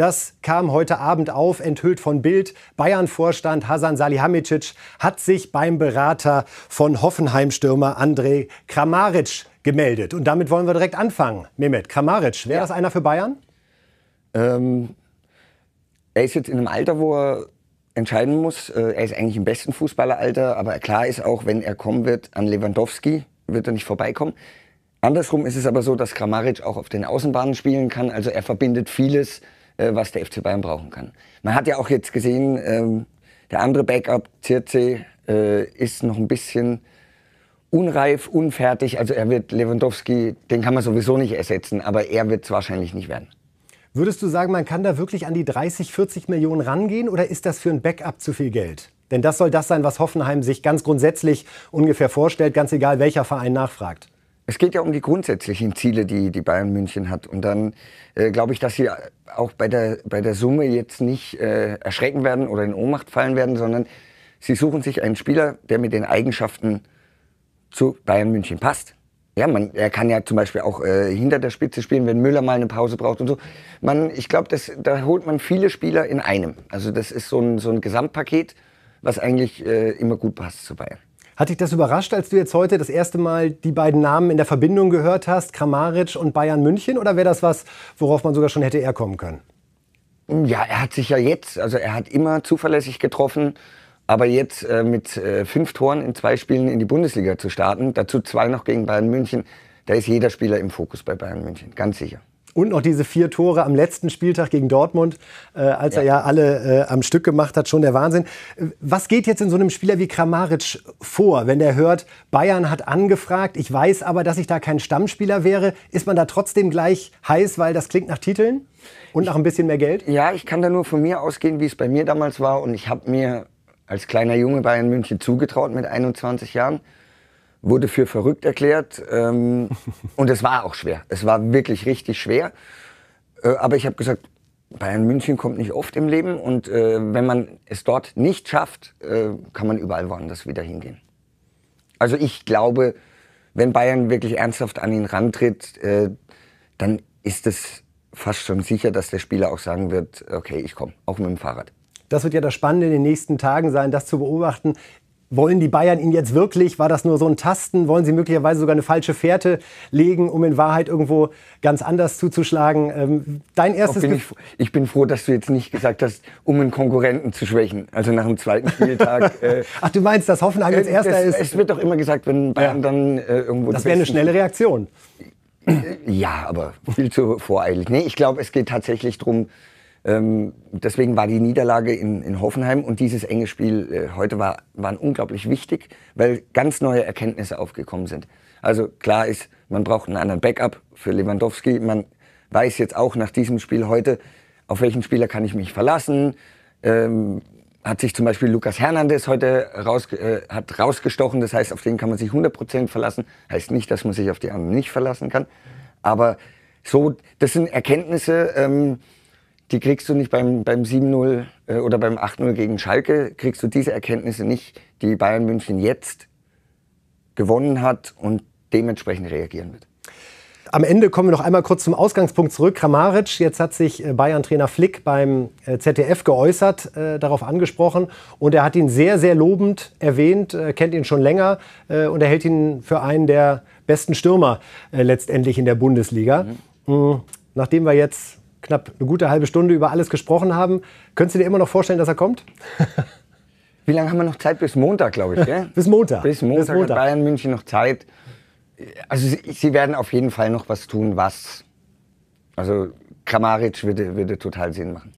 Das kam heute Abend auf, enthüllt von Bild. Bayern-Vorstand Hasan Salihamidzic hat sich beim Berater von Hoffenheim-Stürmer Andrej Kramaric gemeldet. Und damit wollen wir direkt anfangen. Mehmet Kramaric, wäre ja. das einer für Bayern? Ähm, er ist jetzt in einem Alter, wo er entscheiden muss. Äh, er ist eigentlich im besten Fußballeralter, aber klar ist auch, wenn er kommen wird an Lewandowski, wird er nicht vorbeikommen. Andersrum ist es aber so, dass Kramaric auch auf den Außenbahnen spielen kann. Also er verbindet vieles äh, was der FC Bayern brauchen kann. Man hat ja auch jetzt gesehen, ähm, der andere Backup, Zirze, äh, ist noch ein bisschen unreif, unfertig. Also er wird Lewandowski, den kann man sowieso nicht ersetzen, aber er wird es wahrscheinlich nicht werden. Würdest du sagen, man kann da wirklich an die 30, 40 Millionen rangehen oder ist das für ein Backup zu viel Geld? Denn das soll das sein, was Hoffenheim sich ganz grundsätzlich ungefähr vorstellt, ganz egal welcher Verein nachfragt. Es geht ja um die grundsätzlichen Ziele, die, die Bayern München hat. Und dann äh, glaube ich, dass sie auch bei der, bei der Summe jetzt nicht äh, erschrecken werden oder in Ohnmacht fallen werden, sondern sie suchen sich einen Spieler, der mit den Eigenschaften zu Bayern München passt. Ja, man, er kann ja zum Beispiel auch äh, hinter der Spitze spielen, wenn Müller mal eine Pause braucht und so. Man, ich glaube, da holt man viele Spieler in einem. Also das ist so ein, so ein Gesamtpaket, was eigentlich äh, immer gut passt zu Bayern. Hat dich das überrascht, als du jetzt heute das erste Mal die beiden Namen in der Verbindung gehört hast, Kramaric und Bayern München? Oder wäre das was, worauf man sogar schon hätte eher kommen können? Ja, er hat sich ja jetzt, also er hat immer zuverlässig getroffen, aber jetzt äh, mit äh, fünf Toren in zwei Spielen in die Bundesliga zu starten, dazu zwei noch gegen Bayern München, da ist jeder Spieler im Fokus bei Bayern München, ganz sicher. Und noch diese vier Tore am letzten Spieltag gegen Dortmund, äh, als ja. er ja alle äh, am Stück gemacht hat, schon der Wahnsinn. Was geht jetzt in so einem Spieler wie Kramaric vor, wenn der hört, Bayern hat angefragt, ich weiß aber, dass ich da kein Stammspieler wäre? Ist man da trotzdem gleich heiß, weil das klingt nach Titeln und nach ein bisschen mehr Geld? Ja, ich kann da nur von mir ausgehen, wie es bei mir damals war. Und ich habe mir als kleiner Junge Bayern München zugetraut mit 21 Jahren wurde für verrückt erklärt. Ähm, und es war auch schwer. Es war wirklich richtig schwer. Äh, aber ich habe gesagt, Bayern München kommt nicht oft im Leben und äh, wenn man es dort nicht schafft, äh, kann man überall woanders wieder hingehen. Also ich glaube, wenn Bayern wirklich ernsthaft an ihn rantritt, äh, dann ist es fast schon sicher, dass der Spieler auch sagen wird, okay, ich komme, auch mit dem Fahrrad. Das wird ja das Spannende in den nächsten Tagen sein, das zu beobachten. Wollen die Bayern ihn jetzt wirklich? War das nur so ein Tasten? Wollen sie möglicherweise sogar eine falsche Fährte legen, um in Wahrheit irgendwo ganz anders zuzuschlagen? Ähm, dein erstes bin ich, ich, bin froh, dass du jetzt nicht gesagt hast, um einen Konkurrenten zu schwächen. Also nach dem zweiten Spieltag. Äh, Ach, du meinst, dass Hoffenheim jetzt äh, Erster es, ist? Es wird doch immer gesagt, wenn Bayern ja. dann äh, irgendwo. Das wäre eine schnelle Reaktion. Äh, ja, aber viel zu voreilig. Nee, ich glaube, es geht tatsächlich darum, ähm, deswegen war die Niederlage in, in Hoffenheim und dieses enge Spiel äh, heute war, waren unglaublich wichtig, weil ganz neue Erkenntnisse aufgekommen sind. Also klar ist, man braucht einen anderen Backup für Lewandowski. Man weiß jetzt auch nach diesem Spiel heute, auf welchen Spieler kann ich mich verlassen. Ähm, hat sich zum Beispiel Lukas Hernandez heute raus, äh, hat rausgestochen. Das heißt, auf den kann man sich 100% verlassen. Heißt nicht, dass man sich auf die anderen nicht verlassen kann. Aber so, das sind Erkenntnisse, ähm, die kriegst du nicht beim, beim 7-0 äh, oder beim 8-0 gegen Schalke, kriegst du diese Erkenntnisse nicht, die Bayern München jetzt gewonnen hat und dementsprechend reagieren wird. Am Ende kommen wir noch einmal kurz zum Ausgangspunkt zurück. Kramaric, jetzt hat sich äh, Bayern-Trainer Flick beim äh, ZDF geäußert, äh, darauf angesprochen und er hat ihn sehr, sehr lobend erwähnt, äh, kennt ihn schon länger äh, und er hält ihn für einen der besten Stürmer letztendlich in der Bundesliga. Mhm. mhm. Nachdem wir jetzt knapp eine gute halbe Stunde über alles gesprochen haben. Könntest du dir immer noch vorstellen, dass er kommt? Wie lange haben wir noch Zeit? Bis Montag, glaube ich. Gell? Bis Montag. Bis Montag, Bis Montag. Bayern München noch Zeit. Also sie, sie, werden auf jeden Fall noch was tun, was. Also Kramaric würde, würde total Sinn machen.